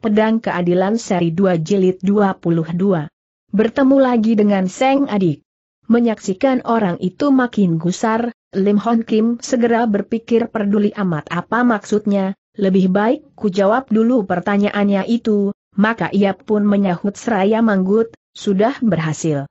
Pedang Keadilan Seri 2 Jilid 22. Bertemu lagi dengan Seng Adik. Menyaksikan orang itu makin gusar, Lim Hon Kim segera berpikir peduli amat apa maksudnya, lebih baik ku jawab dulu pertanyaannya itu, maka ia pun menyahut seraya manggut, sudah berhasil.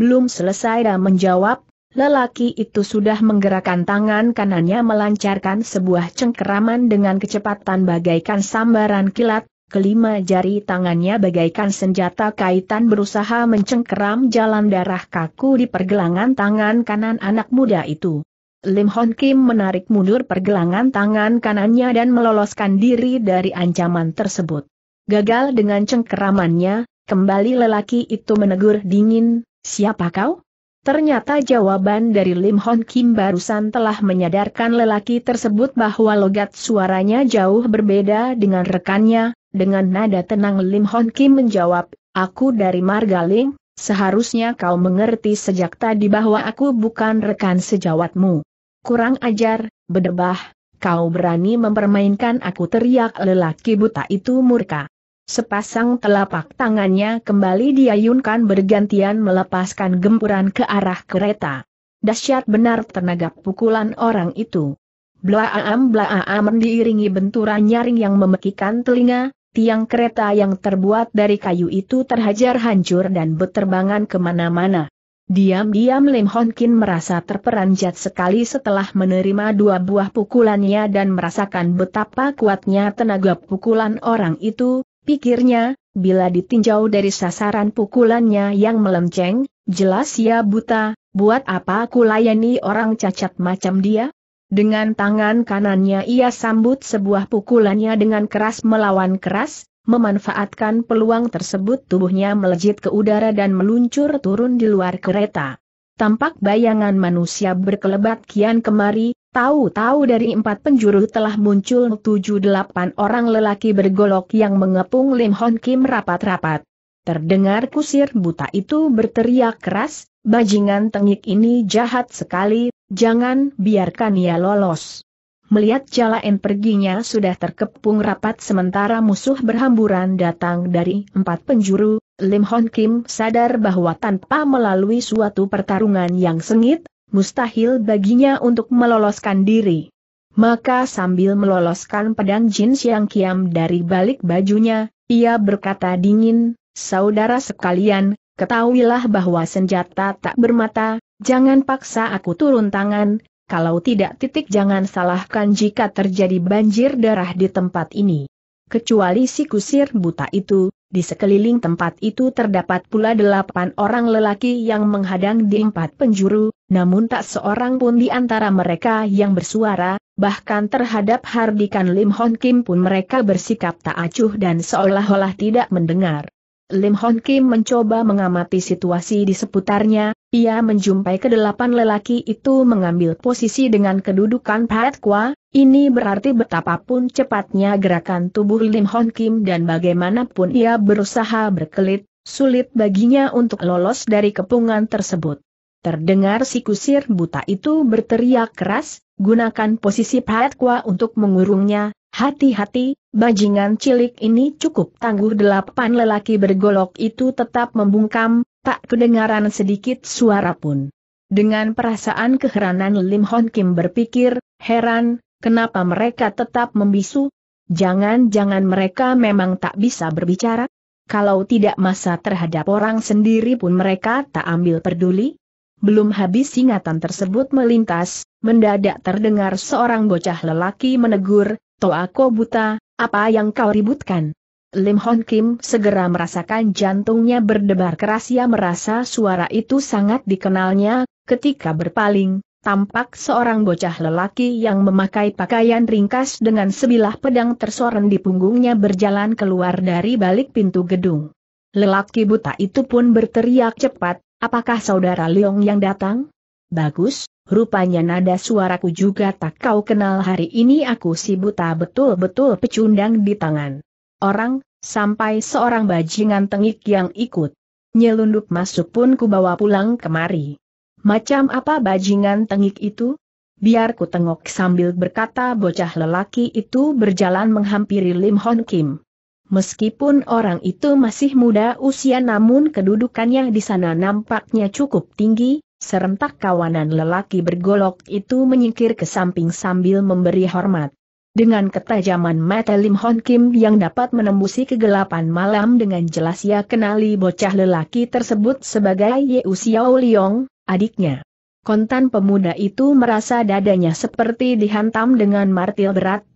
Belum selesai dah menjawab, lelaki itu sudah menggerakkan tangan kanannya melancarkan sebuah cengkeraman dengan kecepatan bagaikan sambaran kilat, kelima jari tangannya bagaikan senjata kaitan berusaha mencengkeram jalan darah kaku di pergelangan tangan kanan anak muda itu. Lim Hon Kim menarik mundur pergelangan tangan kanannya dan meloloskan diri dari ancaman tersebut. Gagal dengan cengkeramannya, kembali lelaki itu menegur dingin, siapa kau? Ternyata jawaban dari Lim Hon Kim barusan telah menyadarkan lelaki tersebut bahwa logat suaranya jauh berbeda dengan rekannya, dengan nada tenang Lim Hon Kim menjawab, aku dari Margaling, seharusnya kau mengerti sejak tadi bahwa aku bukan rekan sejawatmu. Kurang ajar, bedebah, kau berani mempermainkan aku teriak lelaki buta itu murka. Sepasang telapak tangannya kembali diayunkan bergantian melepaskan gempuran ke arah kereta. Dahsyat benar tenaga pukulan orang itu. Blaaam blaaam diiringi benturan nyaring yang memekikan telinga, tiang kereta yang terbuat dari kayu itu terhajar hancur dan beterbangan kemana-mana. Diam-diam Lim Hon Kin merasa terperanjat sekali setelah menerima dua buah pukulannya dan merasakan betapa kuatnya tenaga pukulan orang itu, pikirnya, bila ditinjau dari sasaran pukulannya yang melenceng, jelas ya buta, buat apa aku layani orang cacat macam dia? Dengan tangan kanannya ia sambut sebuah pukulannya dengan keras melawan keras, memanfaatkan peluang tersebut tubuhnya melejit ke udara dan meluncur turun di luar kereta. Tampak bayangan manusia berkelebat kian kemari, tahu-tahu dari empat penjuru telah muncul tujuh delapan orang lelaki bergolok yang mengepung Lim Hon Kim rapat-rapat. Terdengar kusir buta itu berteriak keras, bajingan tengik ini jahat sekali, jangan biarkan ia lolos. Melihat jalan perginya sudah terkepung rapat sementara musuh berhamburan datang dari empat penjuru, Lim Hon Kim sadar bahwa tanpa melalui suatu pertarungan yang sengit, mustahil baginya untuk meloloskan diri. Maka sambil meloloskan pedang Jin Siang Kiam dari balik bajunya, ia berkata dingin, saudara sekalian, ketahuilah bahwa senjata tak bermata, jangan paksa aku turun tangan, kalau tidak titik jangan salahkan jika terjadi banjir darah di tempat ini. Kecuali si kusir buta itu, di sekeliling tempat itu terdapat pula delapan orang lelaki yang menghadang di empat penjuru, namun tak seorang pun di antara mereka yang bersuara, bahkan terhadap Hardikan Lim Hon Kim pun mereka bersikap tak acuh dan seolah-olah tidak mendengar. Lim Hon Kim mencoba mengamati situasi di seputarnya, ia menjumpai kedelapan lelaki itu mengambil posisi dengan kedudukan Pat Kwa, ini berarti betapapun cepatnya gerakan tubuh Lim Hon Kim dan bagaimanapun ia berusaha berkelit, sulit baginya untuk lolos dari kepungan tersebut. Terdengar si kusir buta itu berteriak keras, gunakan posisi Pat Kwa untuk mengurungnya, Hati-hati, bajingan cilik ini cukup tangguh delapan lelaki bergolok itu tetap membungkam, tak kedengaran sedikit suara pun. Dengan perasaan keheranan Lim Hon Kim berpikir, heran, kenapa mereka tetap membisu? Jangan-jangan mereka memang tak bisa berbicara? Kalau tidak masa terhadap orang sendiri pun mereka tak ambil peduli? Belum habis ingatan tersebut melintas, mendadak terdengar seorang bocah lelaki menegur, Toa Ko buta, apa yang kau ributkan? Lim Hon Kim segera merasakan jantungnya berdebar keras ia merasa suara itu sangat dikenalnya, ketika berpaling, tampak seorang bocah lelaki yang memakai pakaian ringkas dengan sebilah pedang tersoren di punggungnya berjalan keluar dari balik pintu gedung. Lelaki buta itu pun berteriak cepat, apakah saudara Leong yang datang? Bagus, Rupanya nada suaraku juga tak kau kenal hari ini aku si buta betul-betul pecundang di tangan. Orang, sampai seorang bajingan tengik yang ikut. Nyelundup masuk pun ku bawa pulang kemari. Macam apa bajingan tengik itu? Biar ku tengok sambil berkata bocah lelaki itu berjalan menghampiri Lim Hon Kim. Meskipun orang itu masih muda usia namun kedudukannya di sana nampaknya cukup tinggi, serentak kawanan lelaki bergolok itu menyingkir ke samping sambil memberi hormat. Dengan ketajaman mata Lim Hon Kim yang dapat menembusi kegelapan malam dengan jelas ia kenali bocah lelaki tersebut sebagai Yeu Xiao Liong, adiknya. Kontan pemuda itu merasa dadanya seperti dihantam dengan martil berat,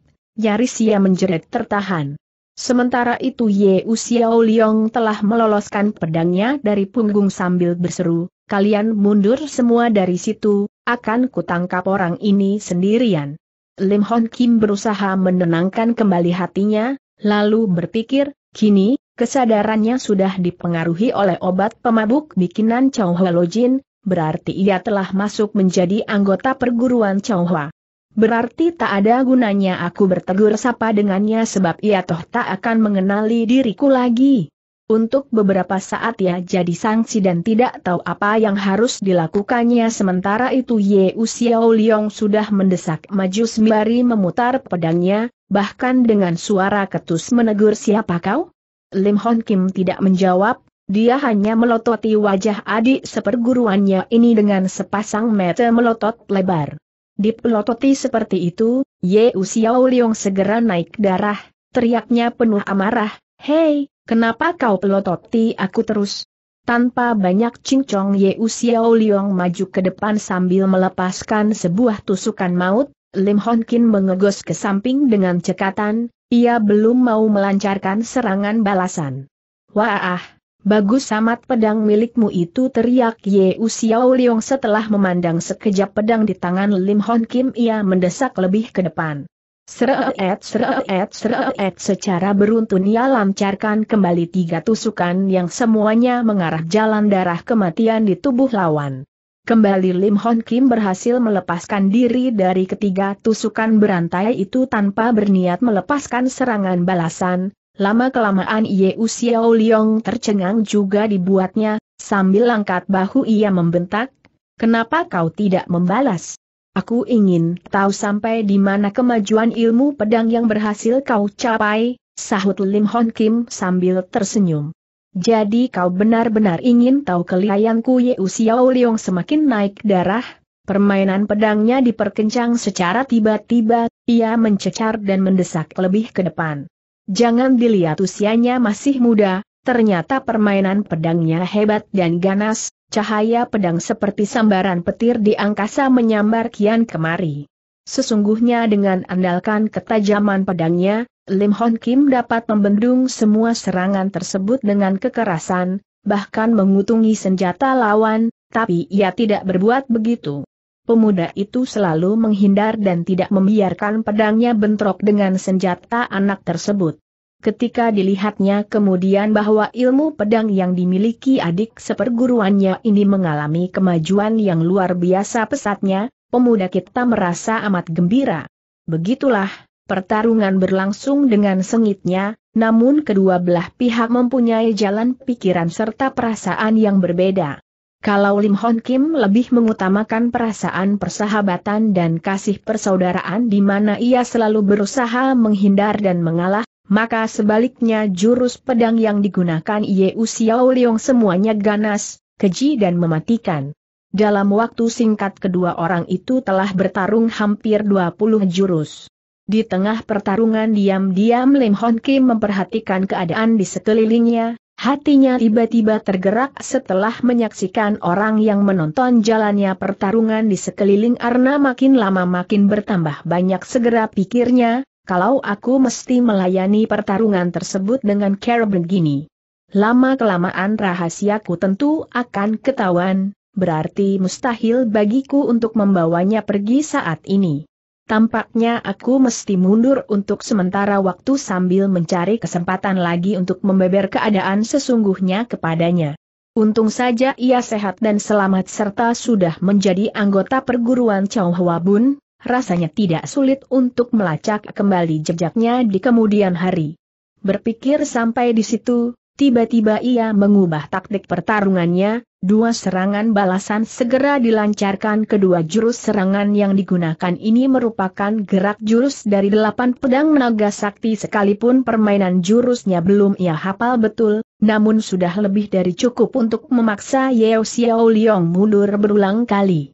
nyaris ia menjerit tertahan. Sementara itu Yeu Xiao Liong telah meloloskan pedangnya dari punggung sambil berseru, kalian mundur semua dari situ, akan kutangkap orang ini sendirian. Lim Hon Kim berusaha menenangkan kembali hatinya, lalu berpikir, kini, kesadarannya sudah dipengaruhi oleh obat pemabuk bikinan Chow Jin, berarti ia telah masuk menjadi anggota perguruan Chow Hwa. Berarti tak ada gunanya aku bertegur sapa dengannya sebab ia toh tak akan mengenali diriku lagi. Untuk beberapa saat ya jadi sanksi dan tidak tahu apa yang harus dilakukannya sementara itu Ye Xiao Liong sudah mendesak maju sembari memutar pedangnya, bahkan dengan suara ketus menegur siapa kau? Lim Hon Kim tidak menjawab, dia hanya melototi wajah adik seperguruannya ini dengan sepasang mata melotot lebar. Dipelototi seperti itu, Ye Xiao Liong segera naik darah, teriaknya penuh amarah, Hei, Kenapa kau pelototi aku terus? Tanpa banyak cincong Ye Xiao Liong maju ke depan sambil melepaskan sebuah tusukan maut, Lim Hon Kin mengegos ke samping dengan cekatan, ia belum mau melancarkan serangan balasan. Wah, bagus amat pedang milikmu itu teriak Ye Xiao Liong setelah memandang sekejap pedang di tangan Lim Hon Kim ia mendesak lebih ke depan. Seret seret seret secara beruntun ia lancarkan kembali tiga tusukan yang semuanya mengarah jalan darah kematian di tubuh lawan. Kembali Lim Hon Kim berhasil melepaskan diri dari ketiga tusukan berantai itu tanpa berniat melepaskan serangan balasan, lama-kelamaan Ye Xiao Liong tercengang juga dibuatnya, sambil angkat bahu ia membentak, kenapa kau tidak membalas? Aku ingin tahu sampai di mana kemajuan ilmu pedang yang berhasil kau capai, sahut Lim Hon Kim sambil tersenyum. Jadi kau benar-benar ingin tahu kelihayanku Ye Xiao Leong semakin naik darah, permainan pedangnya diperkencang secara tiba-tiba, ia mencecar dan mendesak lebih ke depan. Jangan dilihat usianya masih muda, ternyata permainan pedangnya hebat dan ganas, cahaya pedang seperti sambaran petir di angkasa menyambar kian kemari. Sesungguhnya dengan andalkan ketajaman pedangnya, Lim Hon Kim dapat membendung semua serangan tersebut dengan kekerasan, bahkan mengutungi senjata lawan, tapi ia tidak berbuat begitu. Pemuda itu selalu menghindar dan tidak membiarkan pedangnya bentrok dengan senjata anak tersebut ketika dilihatnya kemudian bahwa ilmu pedang yang dimiliki adik seperguruannya ini mengalami kemajuan yang luar biasa pesatnya, pemuda kita merasa amat gembira. Begitulah, pertarungan berlangsung dengan sengitnya, namun kedua belah pihak mempunyai jalan pikiran serta perasaan yang berbeda. Kalau Lim Hon Kim lebih mengutamakan perasaan persahabatan dan kasih persaudaraan di mana ia selalu berusaha menghindar dan mengalah, maka sebaliknya jurus pedang yang digunakan Ye Xiao Leong semuanya ganas, keji dan mematikan. Dalam waktu singkat kedua orang itu telah bertarung hampir 20 jurus. Di tengah pertarungan diam-diam Lim Hon Kim memperhatikan keadaan di sekelilingnya, hatinya tiba-tiba tergerak setelah menyaksikan orang yang menonton jalannya pertarungan di sekeliling Arna makin lama makin bertambah banyak segera pikirnya, kalau aku mesti melayani pertarungan tersebut dengan cara begini. Lama-kelamaan rahasiaku tentu akan ketahuan, berarti mustahil bagiku untuk membawanya pergi saat ini. Tampaknya aku mesti mundur untuk sementara waktu sambil mencari kesempatan lagi untuk membeber keadaan sesungguhnya kepadanya. Untung saja ia sehat dan selamat serta sudah menjadi anggota perguruan Chao Hwa Bun, rasanya tidak sulit untuk melacak kembali jejaknya di kemudian hari. Berpikir sampai di situ, tiba-tiba ia mengubah taktik pertarungannya, dua serangan balasan segera dilancarkan kedua jurus serangan yang digunakan ini merupakan gerak jurus dari delapan pedang naga sakti sekalipun permainan jurusnya belum ia hafal betul, namun sudah lebih dari cukup untuk memaksa Yeo Xiao Liong mundur berulang kali.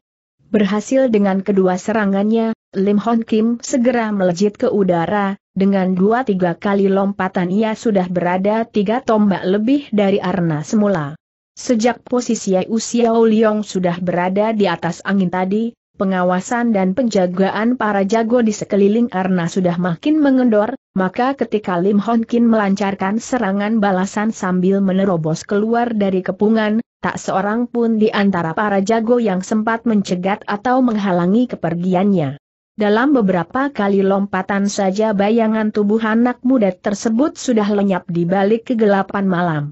Berhasil dengan kedua serangannya, Lim Hon Kim segera melejit ke udara, dengan dua tiga kali lompatan ia sudah berada tiga tombak lebih dari Arna semula. Sejak posisi Yai Xiao Liong sudah berada di atas angin tadi, pengawasan dan penjagaan para jago di sekeliling Arna sudah makin mengendor, maka ketika Lim Hon Kim melancarkan serangan balasan sambil menerobos keluar dari kepungan, tak seorang pun di antara para jago yang sempat mencegat atau menghalangi kepergiannya. Dalam beberapa kali lompatan saja bayangan tubuh anak muda tersebut sudah lenyap di balik kegelapan malam.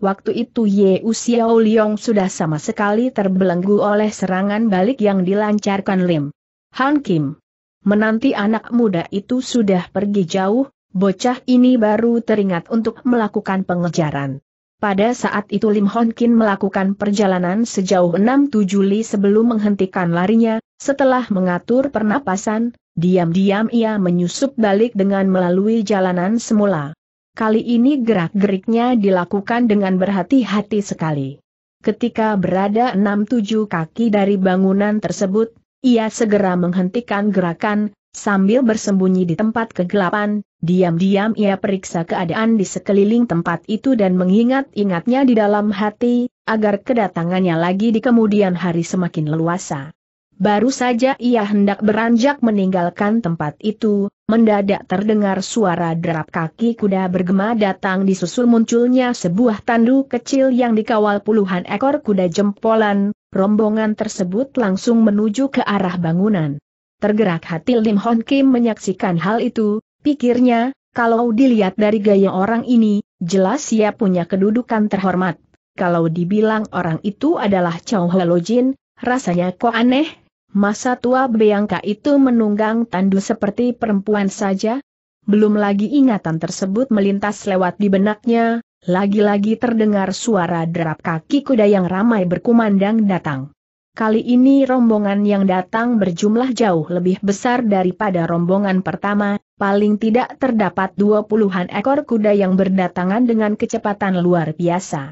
Waktu itu Ye Xiao Liong sudah sama sekali terbelenggu oleh serangan balik yang dilancarkan Lim. Han Kim. Menanti anak muda itu sudah pergi jauh, bocah ini baru teringat untuk melakukan pengejaran. Pada saat itu Lim Hon Kin melakukan perjalanan sejauh 6-7 li sebelum menghentikan larinya, setelah mengatur pernapasan, diam-diam ia menyusup balik dengan melalui jalanan semula. Kali ini gerak-geriknya dilakukan dengan berhati-hati sekali. Ketika berada 6-7 kaki dari bangunan tersebut, ia segera menghentikan gerakan, Sambil bersembunyi di tempat kegelapan, diam-diam ia periksa keadaan di sekeliling tempat itu dan mengingat-ingatnya di dalam hati, agar kedatangannya lagi di kemudian hari semakin leluasa. Baru saja ia hendak beranjak meninggalkan tempat itu, mendadak terdengar suara derap kaki kuda bergema datang disusul munculnya sebuah tandu kecil yang dikawal puluhan ekor kuda jempolan, rombongan tersebut langsung menuju ke arah bangunan. Tergerak hati Lim Hon Kim menyaksikan hal itu, pikirnya, kalau dilihat dari gaya orang ini, jelas ia punya kedudukan terhormat. Kalau dibilang orang itu adalah Chow Halo Jin, rasanya kok aneh. Masa tua Beangka itu menunggang tandu seperti perempuan saja? Belum lagi ingatan tersebut melintas lewat di benaknya, lagi-lagi terdengar suara derap kaki kuda yang ramai berkumandang datang kali ini rombongan yang datang berjumlah jauh lebih besar daripada rombongan pertama, paling tidak terdapat dua puluhan ekor kuda yang berdatangan dengan kecepatan luar biasa.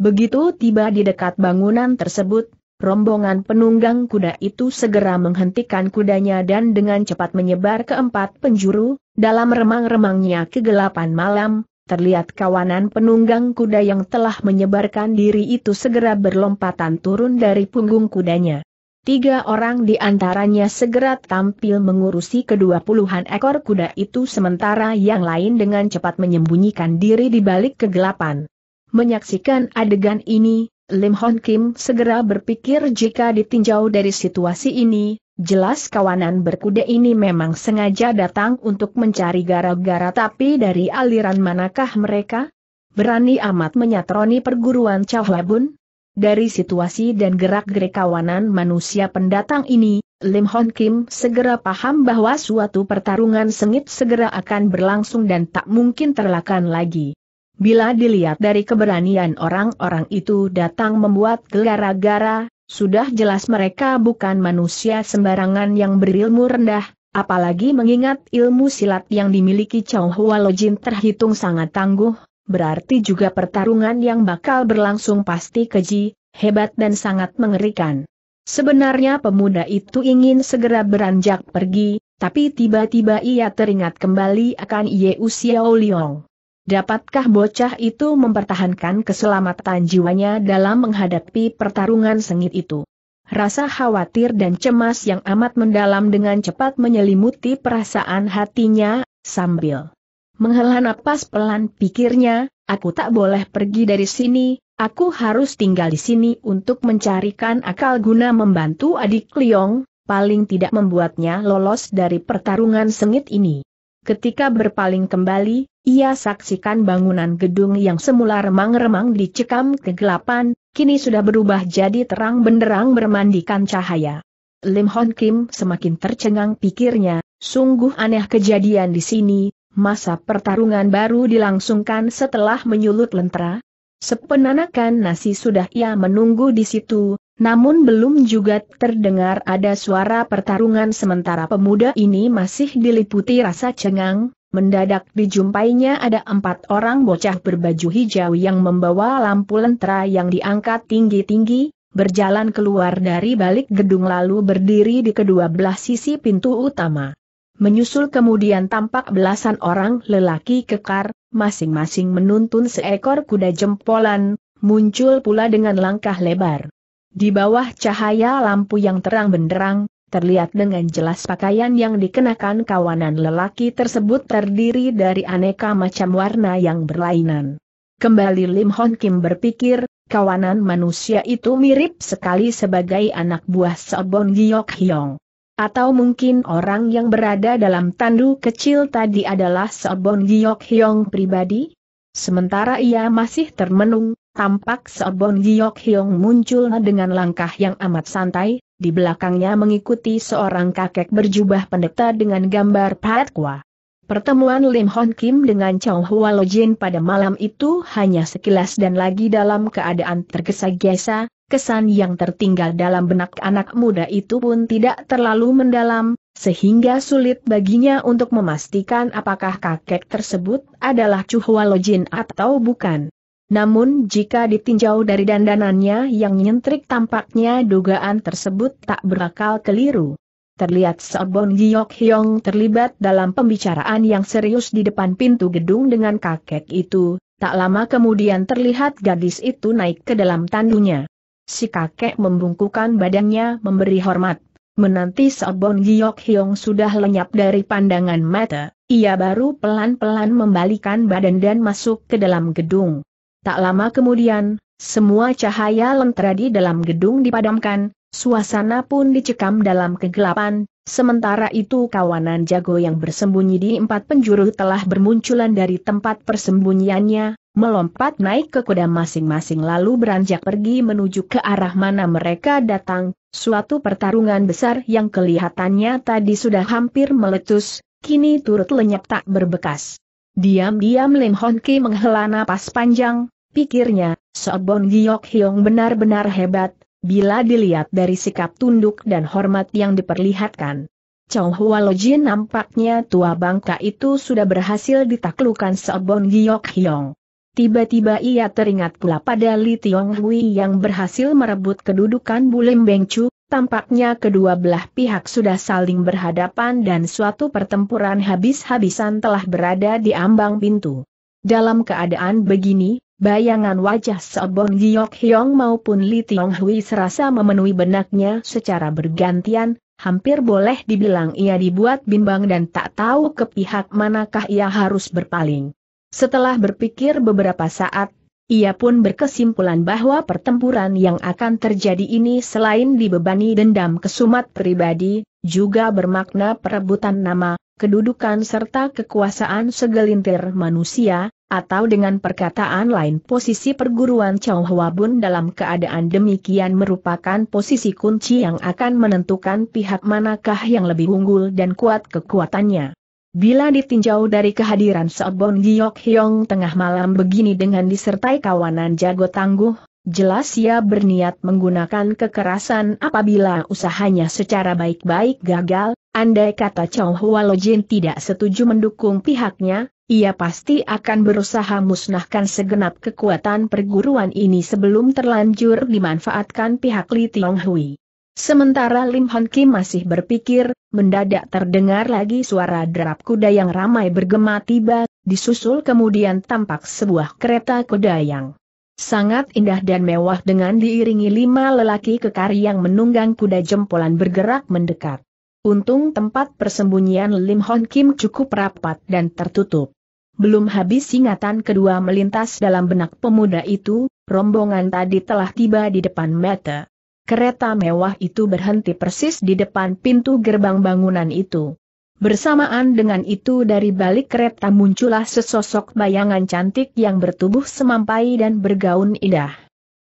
Begitu tiba di dekat bangunan tersebut, rombongan penunggang kuda itu segera menghentikan kudanya dan dengan cepat menyebar ke empat penjuru, dalam remang-remangnya kegelapan malam, terlihat kawanan penunggang kuda yang telah menyebarkan diri itu segera berlompatan turun dari punggung kudanya. Tiga orang di antaranya segera tampil mengurusi kedua puluhan ekor kuda itu sementara yang lain dengan cepat menyembunyikan diri di balik kegelapan. Menyaksikan adegan ini, Lim Hon Kim segera berpikir jika ditinjau dari situasi ini, jelas kawanan berkuda ini memang sengaja datang untuk mencari gara-gara tapi dari aliran manakah mereka? Berani amat menyatroni perguruan Cahwabun? Dari situasi dan gerak-gerik kawanan manusia pendatang ini, Lim Hon Kim segera paham bahwa suatu pertarungan sengit segera akan berlangsung dan tak mungkin terlakan lagi. Bila dilihat dari keberanian orang-orang itu datang membuat gara-gara, sudah jelas mereka bukan manusia sembarangan yang berilmu rendah, apalagi mengingat ilmu silat yang dimiliki Chow Hua Lojin terhitung sangat tangguh, berarti juga pertarungan yang bakal berlangsung pasti keji, hebat dan sangat mengerikan. Sebenarnya pemuda itu ingin segera beranjak pergi, tapi tiba-tiba ia teringat kembali akan Yeu Xiao Liang. Dapatkah bocah itu mempertahankan keselamatan jiwanya dalam menghadapi pertarungan sengit itu? Rasa khawatir dan cemas yang amat mendalam dengan cepat menyelimuti perasaan hatinya, sambil menghela napas pelan pikirnya, aku tak boleh pergi dari sini, aku harus tinggal di sini untuk mencarikan akal guna membantu adik Liong, paling tidak membuatnya lolos dari pertarungan sengit ini. Ketika berpaling kembali, ia saksikan bangunan gedung yang semula remang-remang dicekam kegelapan, kini sudah berubah jadi terang benderang bermandikan cahaya. Lim Hon Kim semakin tercengang pikirnya, sungguh aneh kejadian di sini, masa pertarungan baru dilangsungkan setelah menyulut lentera. Sepenanakan nasi sudah ia menunggu di situ, namun belum juga terdengar ada suara pertarungan sementara pemuda ini masih diliputi rasa cengang, mendadak dijumpainya ada empat orang bocah berbaju hijau yang membawa lampu lentera yang diangkat tinggi-tinggi, berjalan keluar dari balik gedung lalu berdiri di kedua belah sisi pintu utama. Menyusul kemudian tampak belasan orang lelaki kekar, masing-masing menuntun seekor kuda jempolan, muncul pula dengan langkah lebar. Di bawah cahaya lampu yang terang benderang, terlihat dengan jelas pakaian yang dikenakan kawanan lelaki tersebut terdiri dari aneka macam warna yang berlainan. Kembali Lim Hon Kim berpikir, kawanan manusia itu mirip sekali sebagai anak buah Sobon Giok Hyong. Atau mungkin orang yang berada dalam tandu kecil tadi adalah Sobon Giok Hyong pribadi? Sementara ia masih termenung, Tampak Sobon Giok Hyong muncul dengan langkah yang amat santai, di belakangnya mengikuti seorang kakek berjubah pendeta dengan gambar Patkwa. Pertemuan Lim Hon Kim dengan Chow Hua Lo Jin pada malam itu hanya sekilas dan lagi dalam keadaan tergesa-gesa, kesan yang tertinggal dalam benak anak muda itu pun tidak terlalu mendalam, sehingga sulit baginya untuk memastikan apakah kakek tersebut adalah Chu Hua Lo Jin atau bukan. Namun jika ditinjau dari dandanannya yang nyentrik tampaknya dugaan tersebut tak berakal keliru. Terlihat Seobong Giyok Hyong terlibat dalam pembicaraan yang serius di depan pintu gedung dengan kakek itu, tak lama kemudian terlihat gadis itu naik ke dalam tandunya. Si kakek membungkukan badannya memberi hormat. Menanti Sobon Giyok Hyong sudah lenyap dari pandangan mata, ia baru pelan-pelan membalikan badan dan masuk ke dalam gedung. Tak lama kemudian, semua cahaya lentera di dalam gedung dipadamkan, suasana pun dicekam dalam kegelapan, sementara itu kawanan jago yang bersembunyi di empat penjuru telah bermunculan dari tempat persembunyiannya, melompat naik ke kuda masing-masing lalu beranjak pergi menuju ke arah mana mereka datang, suatu pertarungan besar yang kelihatannya tadi sudah hampir meletus, kini turut lenyap tak berbekas. Diam-diam Lim Hon Ki menghela napas panjang, Pikirnya, Sobon Giok Hyong benar-benar hebat, bila dilihat dari sikap tunduk dan hormat yang diperlihatkan. Chow Hua Lojin nampaknya tua bangka itu sudah berhasil ditaklukan Sobon Giok Hyong. Tiba-tiba ia teringat pula pada Li Tiong Hui yang berhasil merebut kedudukan Bulim Bengcu, tampaknya kedua belah pihak sudah saling berhadapan dan suatu pertempuran habis-habisan telah berada di ambang pintu. Dalam keadaan begini, Bayangan wajah Sobon Giok Hyong maupun Li Tiong Hui serasa memenuhi benaknya secara bergantian, hampir boleh dibilang ia dibuat bimbang dan tak tahu ke pihak manakah ia harus berpaling. Setelah berpikir beberapa saat, ia pun berkesimpulan bahwa pertempuran yang akan terjadi ini selain dibebani dendam kesumat pribadi, juga bermakna perebutan nama, kedudukan serta kekuasaan segelintir manusia, atau dengan perkataan lain posisi perguruan Chow Hwa Bun dalam keadaan demikian merupakan posisi kunci yang akan menentukan pihak manakah yang lebih unggul dan kuat kekuatannya. Bila ditinjau dari kehadiran Seobon Giok Hyong tengah malam begini dengan disertai kawanan jago tangguh, jelas ia berniat menggunakan kekerasan apabila usahanya secara baik-baik gagal, andai kata Chow Hua Lojin tidak setuju mendukung pihaknya, ia pasti akan berusaha musnahkan segenap kekuatan perguruan ini sebelum terlanjur dimanfaatkan pihak Li Tionghui. Sementara Lim Hon Kim masih berpikir, mendadak terdengar lagi suara derap kuda yang ramai bergema tiba, disusul kemudian tampak sebuah kereta kuda yang sangat indah dan mewah dengan diiringi lima lelaki kekar yang menunggang kuda jempolan bergerak mendekat. Untung tempat persembunyian Lim Hon Kim cukup rapat dan tertutup. Belum habis ingatan kedua melintas dalam benak pemuda itu, rombongan tadi telah tiba di depan mata. Kereta mewah itu berhenti persis di depan pintu gerbang bangunan itu. Bersamaan dengan itu dari balik kereta muncullah sesosok bayangan cantik yang bertubuh semampai dan bergaun indah.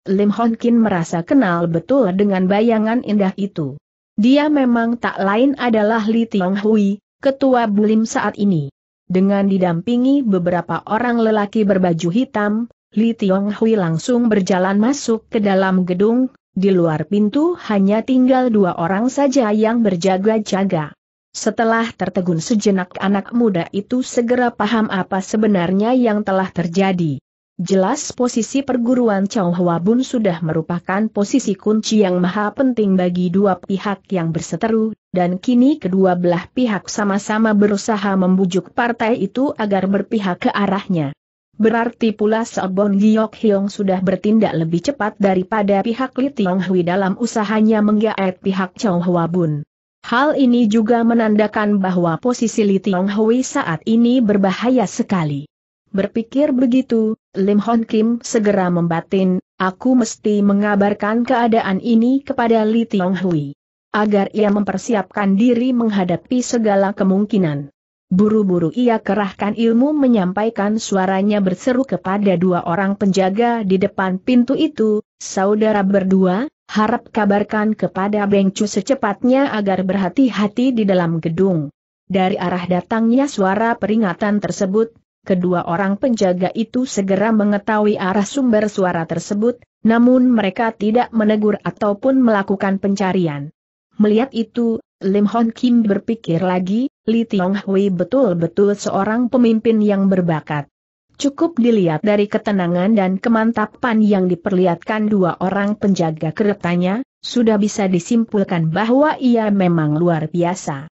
Lim Hon Kin merasa kenal betul dengan bayangan indah itu. Dia memang tak lain adalah Li Tiong Hui, ketua Bulim saat ini. Dengan didampingi beberapa orang lelaki berbaju hitam, Li Tiong Hui langsung berjalan masuk ke dalam gedung, di luar pintu hanya tinggal dua orang saja yang berjaga-jaga. Setelah tertegun sejenak anak muda itu segera paham apa sebenarnya yang telah terjadi. Jelas posisi perguruan Chow Hwa Bun sudah merupakan posisi kunci yang maha penting bagi dua pihak yang berseteru, dan kini kedua belah pihak sama-sama berusaha membujuk partai itu agar berpihak ke arahnya. Berarti pula Bon Giok Hyong sudah bertindak lebih cepat daripada pihak Li Tiong Hui dalam usahanya menggaet pihak Chow Hwa Bun. Hal ini juga menandakan bahwa posisi Li Tiong Hui saat ini berbahaya sekali. Berpikir begitu, Lim Hon Kim segera membatin, aku mesti mengabarkan keadaan ini kepada Li Tiong Hui. Agar ia mempersiapkan diri menghadapi segala kemungkinan. Buru-buru ia kerahkan ilmu menyampaikan suaranya berseru kepada dua orang penjaga di depan pintu itu, saudara berdua, harap kabarkan kepada Beng Chu secepatnya agar berhati-hati di dalam gedung. Dari arah datangnya suara peringatan tersebut, Kedua orang penjaga itu segera mengetahui arah sumber suara tersebut, namun mereka tidak menegur ataupun melakukan pencarian. Melihat itu, Lim Hon Kim berpikir lagi, Li Tiong Hui betul-betul seorang pemimpin yang berbakat. Cukup dilihat dari ketenangan dan kemantapan yang diperlihatkan dua orang penjaga keretanya, sudah bisa disimpulkan bahwa ia memang luar biasa.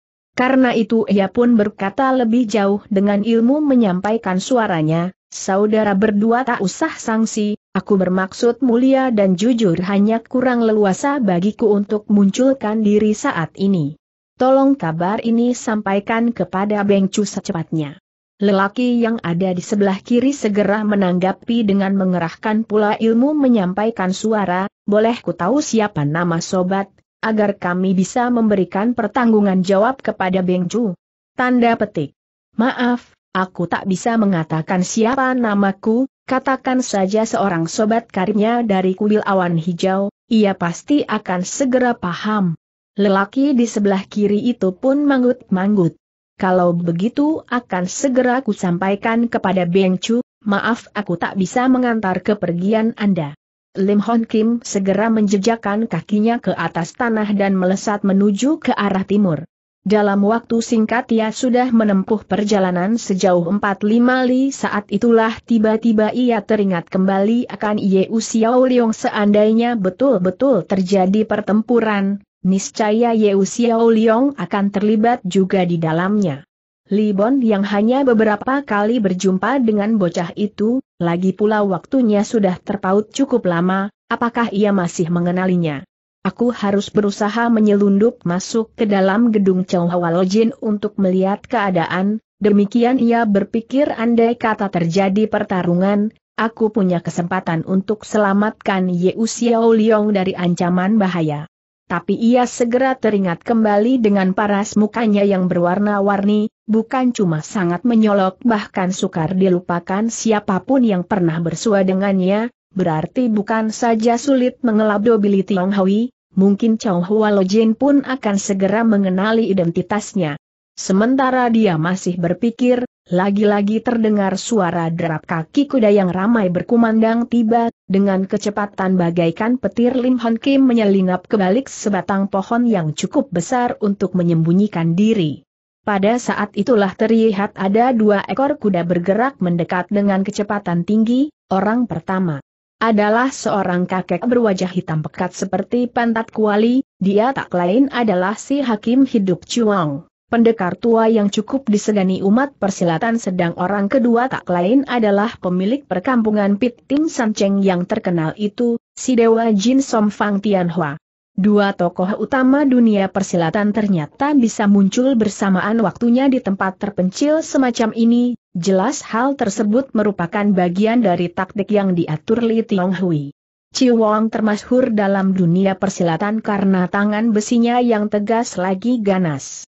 Karena itu ia pun berkata lebih jauh dengan ilmu menyampaikan suaranya, saudara berdua tak usah sanksi. aku bermaksud mulia dan jujur hanya kurang leluasa bagiku untuk munculkan diri saat ini. Tolong kabar ini sampaikan kepada Bengcu secepatnya. Lelaki yang ada di sebelah kiri segera menanggapi dengan mengerahkan pula ilmu menyampaikan suara, boleh ku tahu siapa nama sobat, agar kami bisa memberikan pertanggungan jawab kepada Beng Chu. Tanda petik. Maaf, aku tak bisa mengatakan siapa namaku, katakan saja seorang sobat karibnya dari kuil awan hijau, ia pasti akan segera paham. Lelaki di sebelah kiri itu pun manggut-manggut. Kalau begitu akan segera kusampaikan kepada Beng Chu, maaf aku tak bisa mengantar kepergian Anda. Lim Hon Kim segera menjejakkan kakinya ke atas tanah dan melesat menuju ke arah timur. Dalam waktu singkat ia sudah menempuh perjalanan sejauh 45 li saat itulah tiba-tiba ia teringat kembali akan Yeu Xiao Leong seandainya betul-betul terjadi pertempuran, niscaya Yeu Xiao Leong akan terlibat juga di dalamnya. Libon yang hanya beberapa kali berjumpa dengan bocah itu, lagi pula waktunya sudah terpaut cukup lama, apakah ia masih mengenalinya? Aku harus berusaha menyelundup masuk ke dalam gedung Chowhawalojin untuk melihat keadaan, demikian ia berpikir andai kata terjadi pertarungan, aku punya kesempatan untuk selamatkan Yeu Xiao dari ancaman bahaya. Tapi ia segera teringat kembali dengan paras mukanya yang berwarna-warni, bukan cuma sangat menyolok bahkan sukar dilupakan siapapun yang pernah bersua dengannya, berarti bukan saja sulit mengelabdobilition Hui, mungkin Chow Hua Lo Jin pun akan segera mengenali identitasnya. Sementara dia masih berpikir, lagi-lagi terdengar suara derap kaki kuda yang ramai berkumandang tiba, dengan kecepatan bagaikan petir Lim Hon Kim menyelinap ke balik sebatang pohon yang cukup besar untuk menyembunyikan diri. Pada saat itulah terlihat ada dua ekor kuda bergerak mendekat dengan kecepatan tinggi, orang pertama adalah seorang kakek berwajah hitam pekat seperti pantat kuali, dia tak lain adalah si hakim hidup Chuang pendekar tua yang cukup disegani umat persilatan sedang orang kedua tak lain adalah pemilik perkampungan Pit Tim Sanceng yang terkenal itu, si Dewa Jin Som Fang Tianhua. Dua tokoh utama dunia persilatan ternyata bisa muncul bersamaan waktunya di tempat terpencil semacam ini, jelas hal tersebut merupakan bagian dari taktik yang diatur Li Tiong Hui. Wong termasyhur dalam dunia persilatan karena tangan besinya yang tegas lagi ganas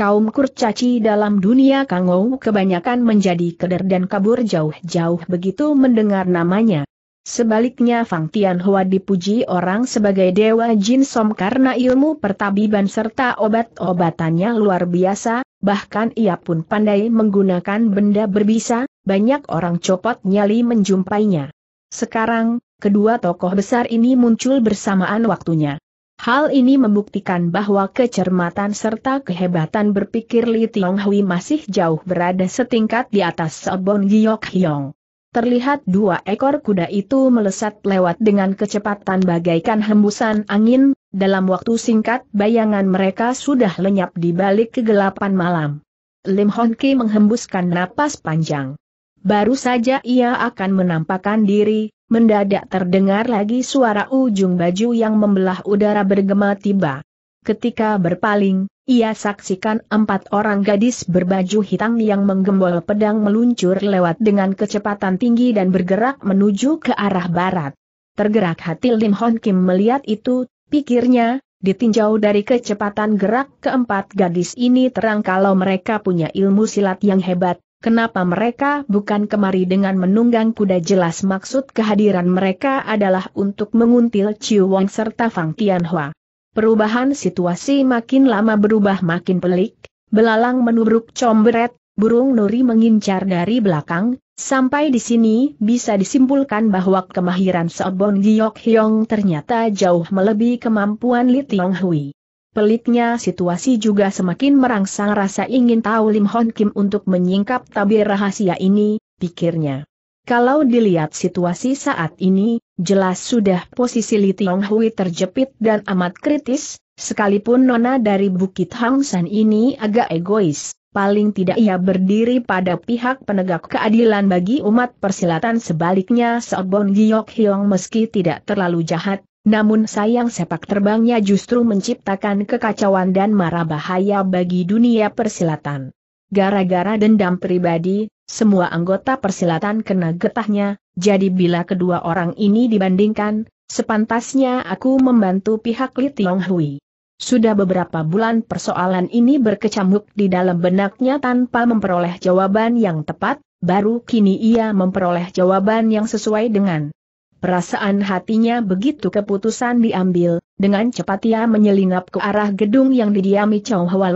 kaum kurcaci dalam dunia Kangou kebanyakan menjadi keder dan kabur jauh-jauh begitu mendengar namanya. Sebaliknya Fang Tianhua dipuji orang sebagai Dewa Jin Som karena ilmu pertabiban serta obat-obatannya luar biasa, bahkan ia pun pandai menggunakan benda berbisa, banyak orang copot nyali menjumpainya. Sekarang, kedua tokoh besar ini muncul bersamaan waktunya. Hal ini membuktikan bahwa kecermatan serta kehebatan berpikir Li Tiong masih jauh berada setingkat di atas Sobon Giok Hyong. Terlihat dua ekor kuda itu melesat lewat dengan kecepatan bagaikan hembusan angin, dalam waktu singkat bayangan mereka sudah lenyap di balik kegelapan malam. Lim Hon Ki menghembuskan napas panjang. Baru saja ia akan menampakkan diri, mendadak terdengar lagi suara ujung baju yang membelah udara bergema tiba. Ketika berpaling, ia saksikan empat orang gadis berbaju hitam yang menggembol pedang meluncur lewat dengan kecepatan tinggi dan bergerak menuju ke arah barat. Tergerak hati Lim Hon Kim melihat itu, pikirnya, ditinjau dari kecepatan gerak keempat gadis ini terang kalau mereka punya ilmu silat yang hebat, Kenapa mereka bukan kemari dengan menunggang kuda jelas maksud kehadiran mereka adalah untuk menguntil Chiu Wang serta Fang Tianhua. Perubahan situasi makin lama berubah makin pelik, belalang menubruk comberet, burung nuri mengincar dari belakang, sampai di sini bisa disimpulkan bahwa kemahiran Sobon Giok Hyong ternyata jauh melebihi kemampuan Li Tiong Hui. Peliknya situasi juga semakin merangsang rasa ingin tahu Lim Hon Kim untuk menyingkap tabir rahasia ini, pikirnya. Kalau dilihat situasi saat ini, jelas sudah posisi Li Tiong Hui terjepit dan amat kritis, sekalipun nona dari Bukit Hang San ini agak egois, paling tidak ia berdiri pada pihak penegak keadilan bagi umat persilatan sebaliknya Seobon Giok Hyong meski tidak terlalu jahat, namun sayang sepak terbangnya justru menciptakan kekacauan dan marah bahaya bagi dunia persilatan. Gara-gara dendam pribadi, semua anggota persilatan kena getahnya, jadi bila kedua orang ini dibandingkan, sepantasnya aku membantu pihak Li Tiong Hui. Sudah beberapa bulan persoalan ini berkecamuk di dalam benaknya tanpa memperoleh jawaban yang tepat, baru kini ia memperoleh jawaban yang sesuai dengan Perasaan hatinya begitu keputusan diambil, dengan cepat ia menyelinap ke arah gedung yang didiami Chow Hwa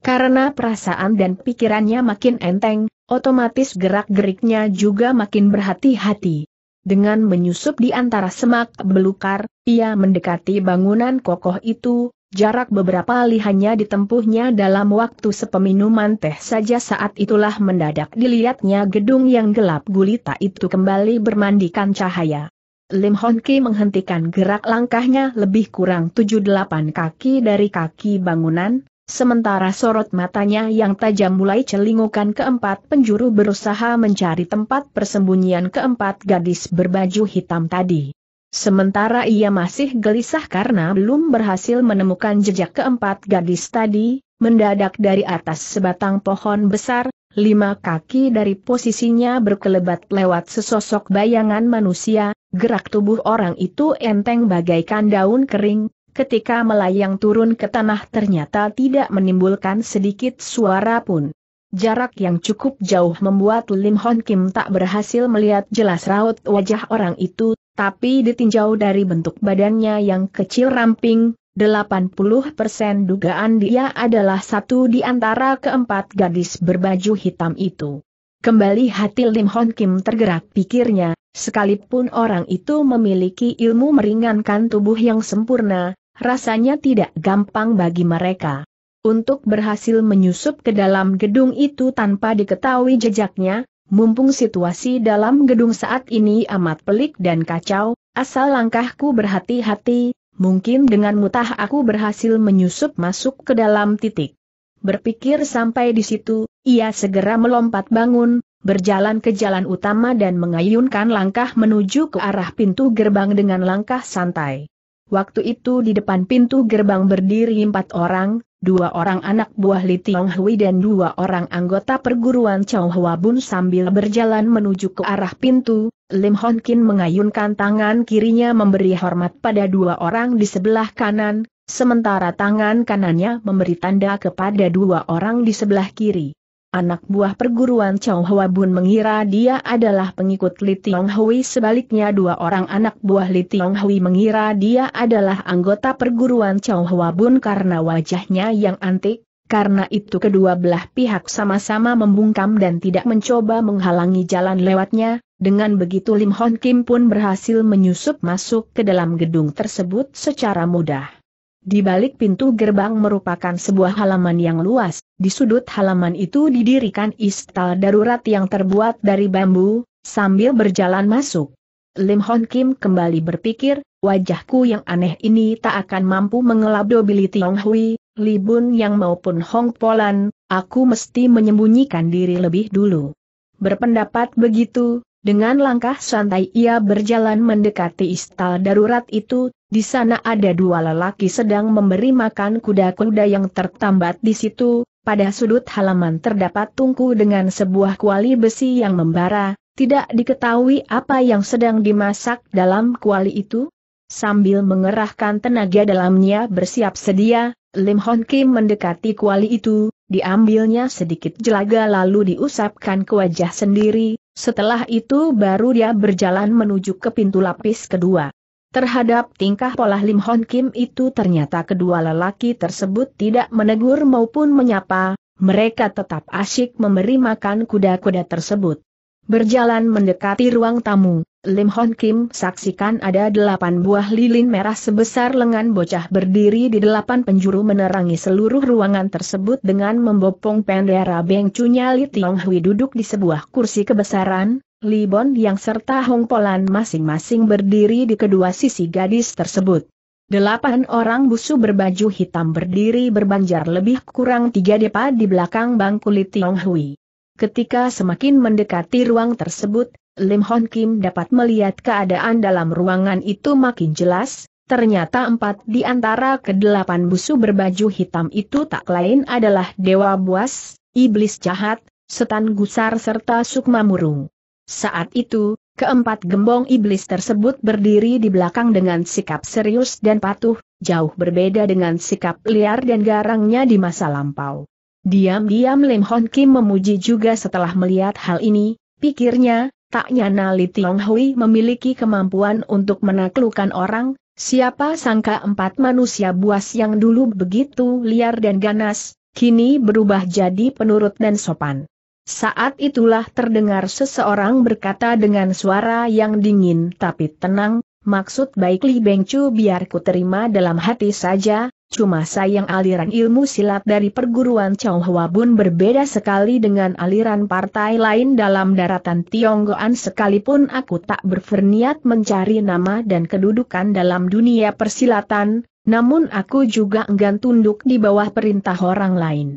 Karena perasaan dan pikirannya makin enteng, otomatis gerak-geriknya juga makin berhati-hati. Dengan menyusup di antara semak belukar, ia mendekati bangunan kokoh itu, Jarak beberapa lihannya ditempuhnya dalam waktu sepeminuman teh saja saat itulah mendadak dilihatnya gedung yang gelap gulita itu kembali bermandikan cahaya. Lim Hon Ki menghentikan gerak langkahnya lebih kurang 7-8 kaki dari kaki bangunan, sementara sorot matanya yang tajam mulai celingukan keempat penjuru berusaha mencari tempat persembunyian keempat gadis berbaju hitam tadi. Sementara ia masih gelisah karena belum berhasil menemukan jejak keempat gadis tadi, mendadak dari atas sebatang pohon besar, lima kaki dari posisinya berkelebat lewat sesosok bayangan manusia, gerak tubuh orang itu enteng bagaikan daun kering, ketika melayang turun ke tanah ternyata tidak menimbulkan sedikit suara pun. Jarak yang cukup jauh membuat Lim Hon Kim tak berhasil melihat jelas raut wajah orang itu, tapi ditinjau dari bentuk badannya yang kecil ramping, 80% dugaan dia adalah satu di antara keempat gadis berbaju hitam itu. Kembali hati Lim Hon Kim tergerak pikirnya, sekalipun orang itu memiliki ilmu meringankan tubuh yang sempurna, rasanya tidak gampang bagi mereka. Untuk berhasil menyusup ke dalam gedung itu tanpa diketahui jejaknya, Mumpung situasi dalam gedung saat ini amat pelik dan kacau, asal langkahku berhati-hati, mungkin dengan mutah aku berhasil menyusup masuk ke dalam titik. Berpikir sampai di situ, ia segera melompat bangun, berjalan ke jalan utama dan mengayunkan langkah menuju ke arah pintu gerbang dengan langkah santai. Waktu itu di depan pintu gerbang berdiri empat orang, dua orang anak buah Li Tiong dan dua orang anggota perguruan Chow Hwa Bun sambil berjalan menuju ke arah pintu, Lim Hon Kin mengayunkan tangan kirinya memberi hormat pada dua orang di sebelah kanan, sementara tangan kanannya memberi tanda kepada dua orang di sebelah kiri. Anak buah perguruan Chow Hwa Bun mengira dia adalah pengikut Li Tiong Hui sebaliknya dua orang anak buah Li Tiong Hui mengira dia adalah anggota perguruan Chow Hwa Bun karena wajahnya yang antik, karena itu kedua belah pihak sama-sama membungkam dan tidak mencoba menghalangi jalan lewatnya, dengan begitu Lim Hon Kim pun berhasil menyusup masuk ke dalam gedung tersebut secara mudah. Di balik pintu gerbang merupakan sebuah halaman yang luas, di sudut halaman itu didirikan istal darurat yang terbuat dari bambu, sambil berjalan masuk. Lim Hon Kim kembali berpikir, wajahku yang aneh ini tak akan mampu mengelabdo dobili Tiong Hui, Li Bun Yang maupun Hong Polan, aku mesti menyembunyikan diri lebih dulu. Berpendapat begitu, dengan langkah santai ia berjalan mendekati istal darurat itu, di sana ada dua lelaki sedang memberi makan kuda-kuda yang tertambat di situ, pada sudut halaman terdapat tungku dengan sebuah kuali besi yang membara, tidak diketahui apa yang sedang dimasak dalam kuali itu. Sambil mengerahkan tenaga dalamnya bersiap sedia, Lim Hon Kim mendekati kuali itu, diambilnya sedikit jelaga lalu diusapkan ke wajah sendiri, setelah itu baru dia berjalan menuju ke pintu lapis kedua. Terhadap tingkah pola Lim Hon Kim itu ternyata kedua lelaki tersebut tidak menegur maupun menyapa, mereka tetap asyik memberi makan kuda-kuda tersebut. Berjalan mendekati ruang tamu, Lim Hon Kim saksikan ada delapan buah lilin merah sebesar lengan bocah berdiri di delapan penjuru menerangi seluruh ruangan tersebut dengan membopong pendera bengcunya Li Tiong Hui duduk di sebuah kursi kebesaran, Li Bon yang serta Hong Polan masing-masing berdiri di kedua sisi gadis tersebut. Delapan orang busu berbaju hitam berdiri berbanjar lebih kurang tiga depa di belakang bangku Li Tiong Hui. Ketika semakin mendekati ruang tersebut, Lim Hon Kim dapat melihat keadaan dalam ruangan itu makin jelas, ternyata empat di antara kedelapan busu berbaju hitam itu tak lain adalah Dewa Buas, Iblis Jahat, Setan Gusar serta Sukma Murung. Saat itu, keempat gembong iblis tersebut berdiri di belakang dengan sikap serius dan patuh, jauh berbeda dengan sikap liar dan garangnya di masa lampau. Diam-diam Lim Hon Kim memuji juga setelah melihat hal ini, pikirnya, tak nyana Li Tiong Hui memiliki kemampuan untuk menaklukkan orang, siapa sangka empat manusia buas yang dulu begitu liar dan ganas, kini berubah jadi penurut dan sopan. Saat itulah terdengar seseorang berkata dengan suara yang dingin tapi tenang, maksud baik Li Beng Chu biar ku terima dalam hati saja, Cuma sayang aliran ilmu silat dari perguruan Chow Hwa Bun berbeda sekali dengan aliran partai lain dalam daratan Tionggoan sekalipun aku tak berferniat mencari nama dan kedudukan dalam dunia persilatan, namun aku juga enggan tunduk di bawah perintah orang lain.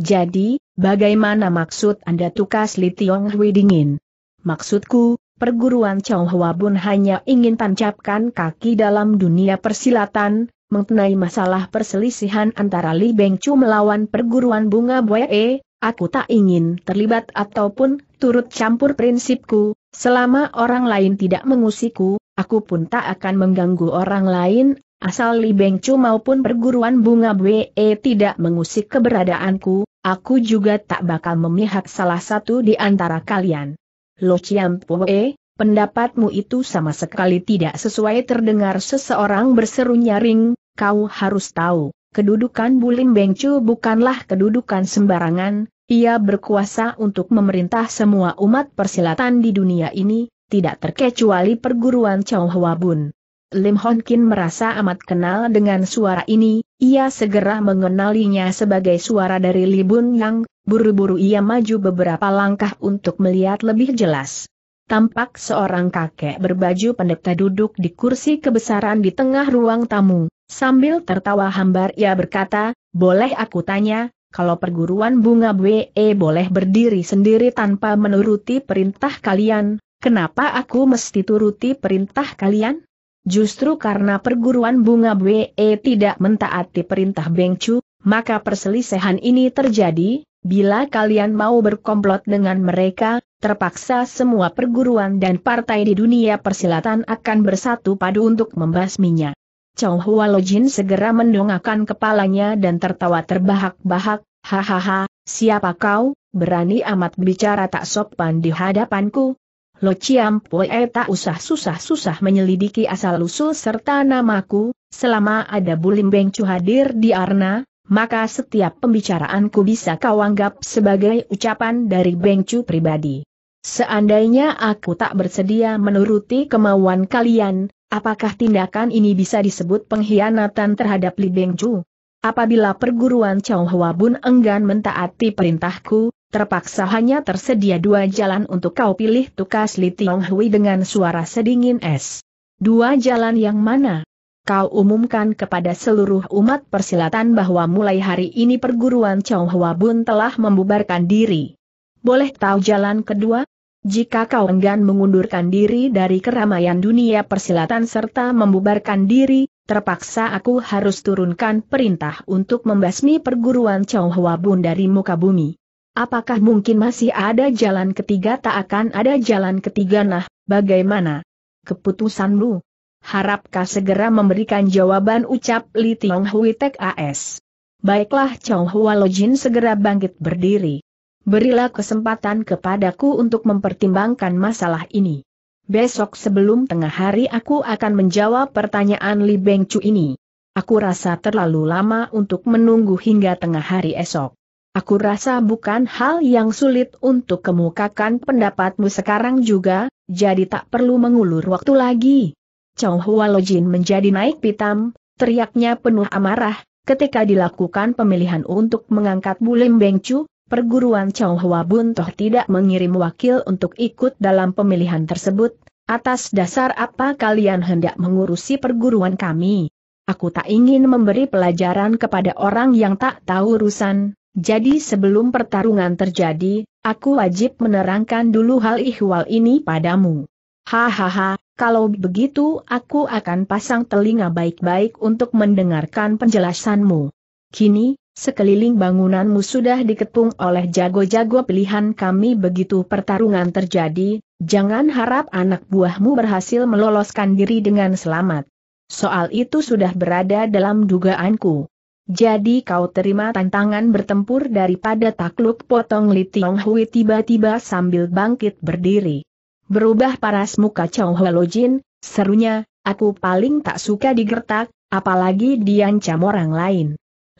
Jadi, bagaimana maksud Anda tukas Li Tiong Hui dingin? Maksudku, perguruan Chow Hwa Bun hanya ingin tancapkan kaki dalam dunia persilatan, mengenai masalah perselisihan antara Li Beng Chu melawan perguruan bunga Boye, e, aku tak ingin terlibat ataupun turut campur prinsipku, selama orang lain tidak mengusiku, aku pun tak akan mengganggu orang lain, asal Li Beng Chu maupun perguruan bunga Boye e tidak mengusik keberadaanku, aku juga tak bakal memihak salah satu di antara kalian. Lo Chiam Poe, pendapatmu itu sama sekali tidak sesuai terdengar seseorang berseru nyaring, kau harus tahu, kedudukan Bulim Bengcu bukanlah kedudukan sembarangan, ia berkuasa untuk memerintah semua umat persilatan di dunia ini, tidak terkecuali perguruan Chow Hwa Bun. Lim Hon Kin merasa amat kenal dengan suara ini, ia segera mengenalinya sebagai suara dari Li Bun Yang, buru-buru ia maju beberapa langkah untuk melihat lebih jelas tampak seorang kakek berbaju pendeta duduk di kursi kebesaran di tengah ruang tamu. Sambil tertawa hambar ia berkata, boleh aku tanya, kalau perguruan bunga BE boleh berdiri sendiri tanpa menuruti perintah kalian, kenapa aku mesti turuti perintah kalian? Justru karena perguruan bunga BE tidak mentaati perintah Bengcu, maka perselisihan ini terjadi, bila kalian mau berkomplot dengan mereka, terpaksa semua perguruan dan partai di dunia persilatan akan bersatu padu untuk membasminya. Chow Hua Lojin segera mendongakkan kepalanya dan tertawa terbahak-bahak, hahaha, siapa kau, berani amat bicara tak sopan di hadapanku, Lo Chiam Pue eh, tak usah susah-susah menyelidiki asal-usul serta namaku, selama ada Bulim Beng Chu hadir di Arna, maka setiap pembicaraanku bisa kau anggap sebagai ucapan dari Beng Chu pribadi. Seandainya aku tak bersedia menuruti kemauan kalian, apakah tindakan ini bisa disebut pengkhianatan terhadap Li Bengju? Apabila perguruan Chow Hwa Bun enggan mentaati perintahku, terpaksa hanya tersedia dua jalan untuk kau pilih tukas Li Tiong Hui dengan suara sedingin es. Dua jalan yang mana? Kau umumkan kepada seluruh umat persilatan bahwa mulai hari ini perguruan Chow Hwa Bun telah membubarkan diri. Boleh tahu jalan kedua? Jika kau enggan mengundurkan diri dari keramaian dunia persilatan serta membubarkan diri, terpaksa aku harus turunkan perintah untuk membasmi perguruan Chow Hwa Bun dari muka bumi. Apakah mungkin masih ada jalan ketiga tak akan ada jalan ketiga nah, bagaimana? Keputusanmu. Harapkah segera memberikan jawaban ucap Li Tiong Hui Tek AS. Baiklah Chow Hwa Lojin segera bangkit berdiri. Berilah kesempatan kepadaku untuk mempertimbangkan masalah ini. Besok sebelum tengah hari aku akan menjawab pertanyaan Li Beng ini. Aku rasa terlalu lama untuk menunggu hingga tengah hari esok. Aku rasa bukan hal yang sulit untuk kemukakan pendapatmu sekarang juga, jadi tak perlu mengulur waktu lagi. Chow Hua Jin menjadi naik pitam, teriaknya penuh amarah, ketika dilakukan pemilihan untuk mengangkat Bu Bulim Bengcu, perguruan Chow Hwa Bun Toh tidak mengirim wakil untuk ikut dalam pemilihan tersebut, atas dasar apa kalian hendak mengurusi perguruan kami? Aku tak ingin memberi pelajaran kepada orang yang tak tahu urusan, jadi sebelum pertarungan terjadi, aku wajib menerangkan dulu hal ihwal ini padamu. Hahaha, kalau begitu aku akan pasang telinga baik-baik untuk mendengarkan penjelasanmu. Kini, Sekeliling bangunanmu sudah diketung oleh jago-jago pilihan kami begitu pertarungan terjadi, jangan harap anak buahmu berhasil meloloskan diri dengan selamat. Soal itu sudah berada dalam dugaanku. Jadi kau terima tantangan bertempur daripada takluk potong Li Tiong Hui tiba-tiba sambil bangkit berdiri. Berubah paras muka Chong Jin, serunya, aku paling tak suka digertak, apalagi diancam orang lain.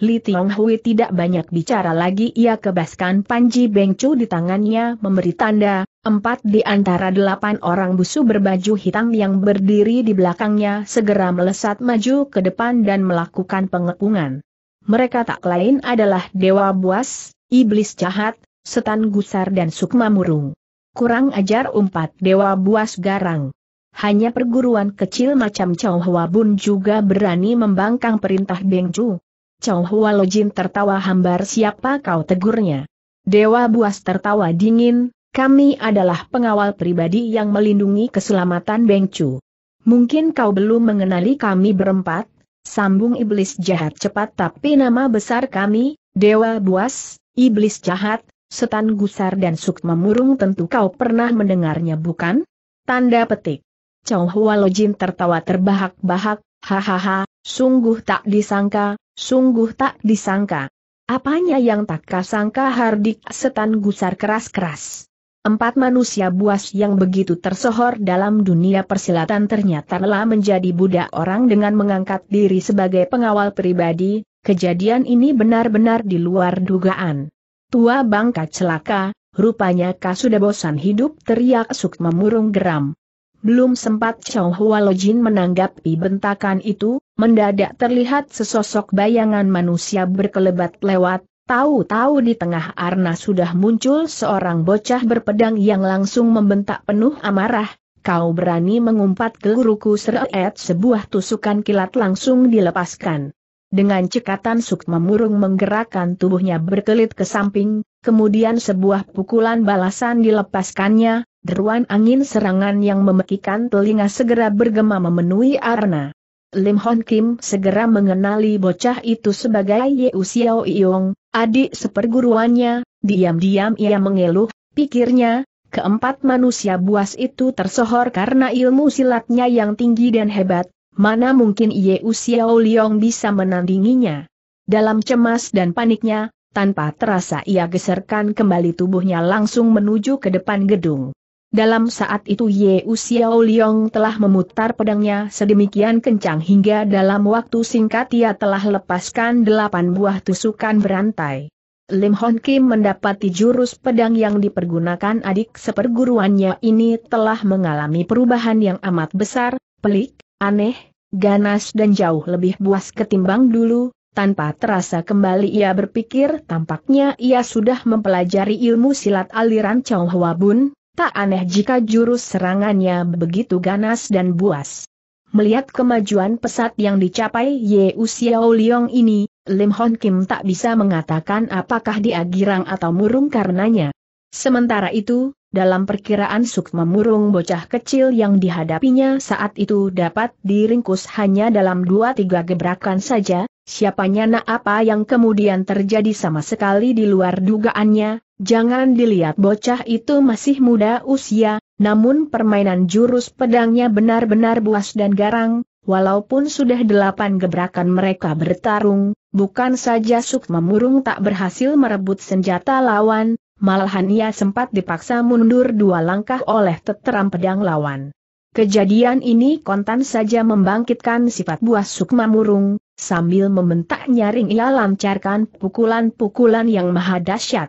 Li Tiong Hui tidak banyak bicara lagi ia kebaskan Panji Bengcu di tangannya memberi tanda, empat di antara delapan orang busu berbaju hitam yang berdiri di belakangnya segera melesat maju ke depan dan melakukan pengepungan. Mereka tak lain adalah Dewa Buas, Iblis Jahat, Setan Gusar dan Sukma Murung. Kurang ajar empat Dewa Buas Garang. Hanya perguruan kecil macam Chow Hua Bun juga berani membangkang perintah Bengcu. Chow Hua Lojin tertawa hambar siapa kau tegurnya. Dewa Buas tertawa dingin, kami adalah pengawal pribadi yang melindungi keselamatan Beng Chu. Mungkin kau belum mengenali kami berempat, sambung iblis jahat cepat tapi nama besar kami, Dewa Buas, iblis jahat, setan gusar dan sukma murung tentu kau pernah mendengarnya bukan? Tanda petik. Chow Hua Lojin tertawa terbahak-bahak, hahaha, sungguh tak disangka, Sungguh tak disangka. Apanya yang tak kasangka Hardik setan gusar keras-keras. Empat manusia buas yang begitu tersohor dalam dunia persilatan ternyata telah menjadi budak orang dengan mengangkat diri sebagai pengawal pribadi, kejadian ini benar-benar di luar dugaan. Tua bangka celaka, rupanya kau sudah bosan hidup teriak Suk memurung geram. Belum sempat Chow Hua Lojin menanggapi bentakan itu, mendadak terlihat sesosok bayangan manusia berkelebat lewat, tahu-tahu di tengah arna sudah muncul seorang bocah berpedang yang langsung membentak penuh amarah, kau berani mengumpat ke guruku seret sebuah tusukan kilat langsung dilepaskan. Dengan cekatan sukma murung menggerakkan tubuhnya berkelit ke samping, kemudian sebuah pukulan balasan dilepaskannya, deruan angin serangan yang memekikan telinga segera bergema memenuhi arena. Lim Hon Kim segera mengenali bocah itu sebagai Yeu Xiao Yong, adik seperguruannya, diam-diam ia mengeluh, pikirnya, keempat manusia buas itu tersohor karena ilmu silatnya yang tinggi dan hebat, mana mungkin Yeu Xiao Yong bisa menandinginya. Dalam cemas dan paniknya, tanpa terasa ia geserkan kembali tubuhnya langsung menuju ke depan gedung. Dalam saat itu Ye Xiao Liong telah memutar pedangnya sedemikian kencang hingga dalam waktu singkat ia telah lepaskan delapan buah tusukan berantai. Lim Hon Kim mendapati jurus pedang yang dipergunakan adik seperguruannya ini telah mengalami perubahan yang amat besar, pelik, aneh, ganas dan jauh lebih buas ketimbang dulu, tanpa terasa kembali ia berpikir tampaknya ia sudah mempelajari ilmu silat aliran Chow Hwa Bun, Tak aneh jika jurus serangannya begitu ganas dan buas. Melihat kemajuan pesat yang dicapai Ye Xiao Liong ini, Lim Hon Kim tak bisa mengatakan apakah dia girang atau murung karenanya. Sementara itu, dalam perkiraan Sukma murung bocah kecil yang dihadapinya saat itu dapat diringkus hanya dalam dua tiga gebrakan saja, Siapanya nak apa yang kemudian terjadi sama sekali di luar dugaannya, jangan dilihat bocah itu masih muda usia, namun permainan jurus pedangnya benar-benar buas dan garang, walaupun sudah delapan gebrakan mereka bertarung, bukan saja Sukma Murung tak berhasil merebut senjata lawan, malahan ia sempat dipaksa mundur dua langkah oleh teteram pedang lawan. Kejadian ini kontan saja membangkitkan sifat buas Sukma Murung, Sambil membentak nyaring ia lancarkan pukulan-pukulan yang maha dahsyat.